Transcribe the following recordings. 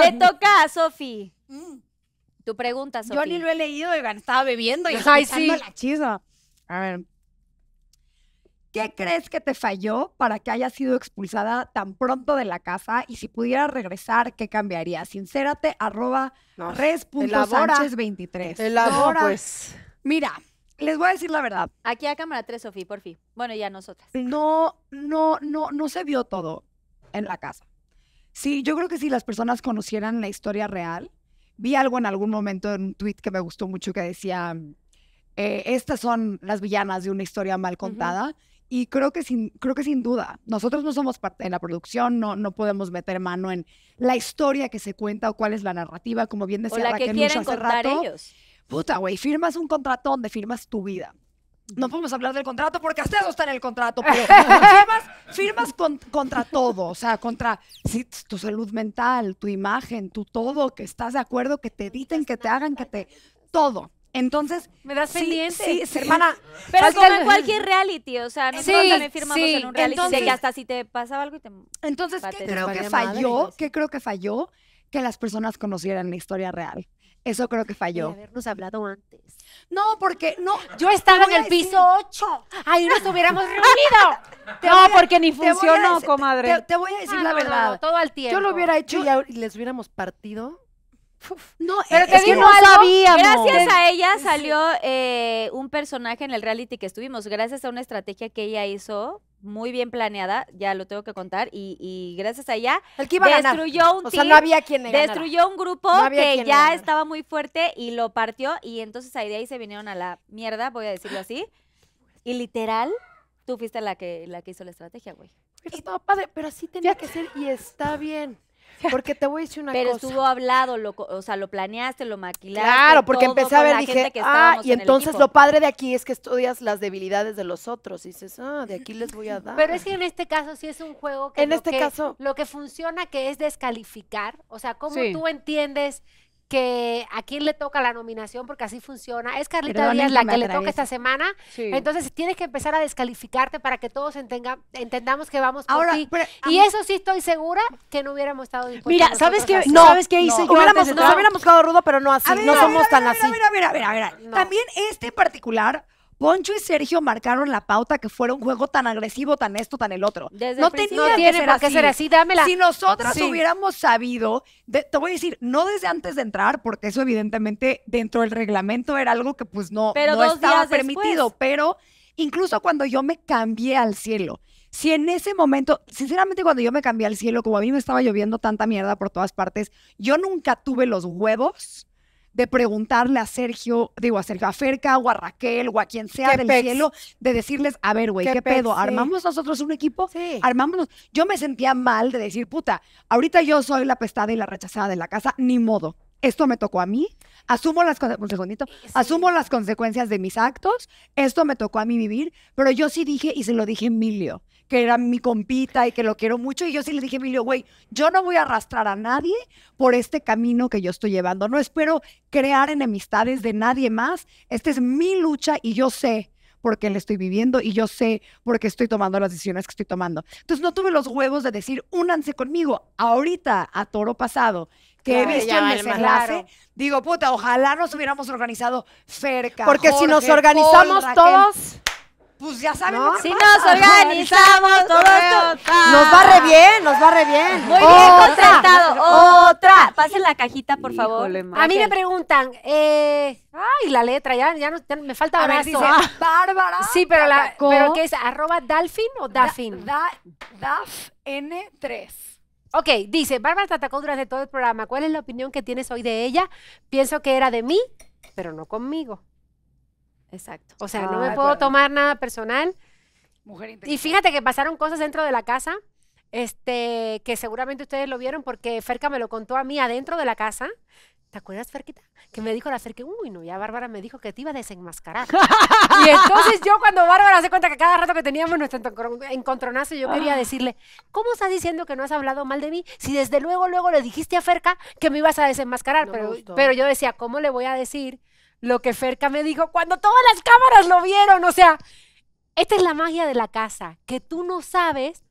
Le toca a Sofi. Mm. Tu pregunta, Sofi. Yo ni lo he leído, estaba bebiendo y estaba la chispa. A ver. ¿Qué crees que te falló para que haya sido expulsada tan pronto de la casa? Y si pudieras regresar, ¿qué cambiaría? Sincérate, arroba 23 Elabora, pues. Mira, les voy a decir la verdad. Aquí a cámara 3, Sofi, por fin. Bueno, ya nosotras. No, no, no, no se vio todo en la casa. Sí, yo creo que si las personas conocieran la historia real, vi algo en algún momento en un tweet que me gustó mucho que decía, mm, eh, estas son las villanas de una historia mal contada. Y creo que, sin, creo que sin duda, nosotros no somos parte de la producción, no, no podemos meter mano en la historia que se cuenta o cuál es la narrativa, como bien decía o la que quieren hace Puta, güey, firmas un contrato donde firmas tu vida. No podemos hablar del contrato porque hasta eso está en el contrato, pero firmas contra todo, o sea, contra tu salud mental, tu imagen, tu todo, que estás de acuerdo, que te editen, que te hagan, que te... Todo. Entonces, me das pendiente. Sí, hermana. Pero como en cualquier reality, o sea, no también firmamos en un reality entonces, hasta si te pasaba algo y te Entonces, ¿qué creo que falló? ¿Qué creo que falló? Que las personas conocieran la historia real. Eso creo que falló. De hablado antes. No, porque no. Yo estaba en el piso 8. Ahí nos hubiéramos reunido. no, porque ni funcionó, comadre. Te, voy a decir ah, la verdad. todo tiempo. Yo lo hubiera hecho y les hubiéramos partido. no, pero es, que no Gracias a ella salió eh, un personaje en el reality que estuvimos, gracias a una estrategia que ella hizo muy bien planeada, ya lo tengo que contar, y, gracias a ella destruyó un destruyó un grupo que ya estaba muy fuerte y lo partió, y entonces ahí de ahí se vinieron a la mierda, voy a decirlo así, y literal, tú fuiste la que, la que hizo la estrategia, güey. Pero, padre, pero así tenía que ser y está bien. Porque te voy a decir una cosa. Pero estuvo hablado, lo, o sea, lo planeaste, lo maquilaste. Claro, porque empecé a ver, dije, ah, y entonces lo padre de aquí es que estudias las debilidades de los otros. Y dices, ah, de aquí les voy a dar. Pero es que en este caso sí es un juego que. En este caso. Lo que funciona que es descalificar. O sea, cómo tú entiendes que a quién le toca la nominación, porque así funciona. Es Carlita la que le toca esta semana. Entonces tienes que empezar a descalificarte para que todos entendamos que vamos por ti. y eso sí estoy segura que no hubiéramos estado Mira, ¿sabes qué, ¿sabes qué hice? yo Nos hubiéramos quedado rudo, pero no así. no somos tan así. ver, a También este particular Poncho y Sergio marcaron la pauta que fuera un juego tan agresivo, tan esto, tan el otro. no tenía por qué ser así. Si nosotras hubiéramos sabido, te voy a decir, no desde antes de entrar, porque eso evidentemente dentro del reglamento era algo que pues no, estaba permitido, pero incluso cuando yo me cambié al cielo, si en ese momento, sinceramente cuando yo me cambié al cielo, como a mí me estaba lloviendo tanta mierda por todas partes, yo nunca tuve los huevos de preguntarle a Sergio, digo, a Sergio, a Ferca o a Raquel o a quien sea del cielo, de decirles, a ver, güey, ¿qué, pedo? ¿Armamos nosotros un equipo? Armámonos. Yo me sentía mal de decir, puta, ahorita yo soy la pestada y la rechazada de la casa, ni modo. Esto me tocó a mí, asumo las, asumo las consecuencias de mis actos, esto me tocó a mí vivir, pero yo sí dije y se lo dije Emilio que era mi compita y que lo quiero mucho. Y yo sí le dije, Emilio, güey, yo no voy a arrastrar a nadie por este camino que yo estoy llevando. No espero crear enemistades de nadie más. Esta es mi lucha y yo sé por qué la estoy viviendo y yo sé por qué estoy tomando las decisiones que estoy tomando. Entonces no tuve los huevos de decir, únanse conmigo ahorita a toro pasado que he visto en el clase, digo, puta, ojalá nos hubiéramos organizado cerca. Porque si nos organizamos todos... Pues, ya Si nos organizamos Nos va re bien, nos va re bien. Muy bien contratado. Otra. Pasen la cajita, por favor. a mí me preguntan, eh, ay, la letra, ya, me falta dice, Bárbara. Sí, pero la, pero ¿qué es? ¿Arroba Dalfin o Dafin? N3. Ok, dice, Bárbara atacó durante todo el programa, ¿cuál es la opinión que tienes hoy de ella? Pienso que era de mí, pero no conmigo. Exacto. O sea, no me ah, puedo tomar nada personal. Mujer Y fíjate que pasaron cosas dentro de la casa, este, que seguramente ustedes lo vieron porque Ferca me lo contó a mí adentro de la casa. ¿Te acuerdas, Ferquita? Que me dijo la Ferca, uy, no, ya Bárbara me dijo que te iba a desenmascarar. y entonces yo, cuando Bárbara se cuenta que cada rato que teníamos nuestro encontronazo, yo quería ah. decirle, ¿cómo estás diciendo que no has hablado mal de mí? Si desde luego, luego le dijiste a Ferca que me ibas a desenmascarar. pero, pero yo decía, ¿cómo le voy a decir? lo que Ferca me dijo cuando todas las cámaras lo vieron. O sea, esta es la magia de la casa, que tú no sabes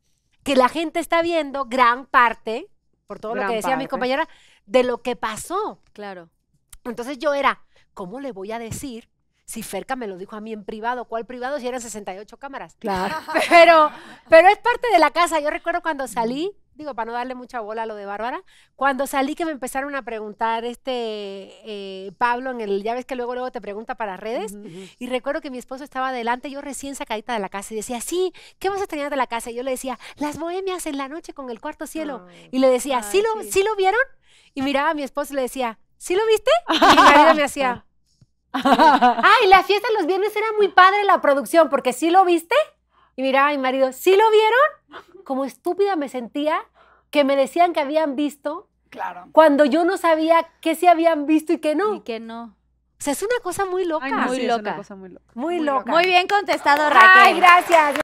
que la gente está viendo gran parte, por todo lo que decía mi compañera, de lo que pasó. Claro. Entonces yo era, ¿cómo le voy a decir si Ferca me lo dijo a mí en privado, ¿cuál privado? Si eran 68 cámaras. Claro. Pero, pero es parte de la casa. Yo recuerdo cuando salí digo, para no darle mucha bola a lo de Bárbara, cuando salí que me empezaron a preguntar, este eh, Pablo, en el, ya ves que luego, luego te pregunta para redes, y recuerdo que mi esposo estaba adelante, yo recién sacadita de la casa, y decía, sí, ¿qué vas a tener de la casa? Y yo le decía, las bohemias en la noche con el cuarto cielo. y le decía, ¿Sí, lo, sí. lo vieron? Y miraba a mi esposo y le decía, ¿sí lo viste? Y mi marido me hacía... Ay, la fiesta los viernes era muy padre la producción, porque sí lo viste. Y miraba a mi marido, ¿sí lo vieron? como estúpida me sentía que me decían que habían visto. Claro. Cuando yo no sabía qué se habían visto y qué no. Y qué no. O sea, es una cosa muy loca. muy, loca. muy loca. Muy, bien contestado, Raquel. Ay, gracias.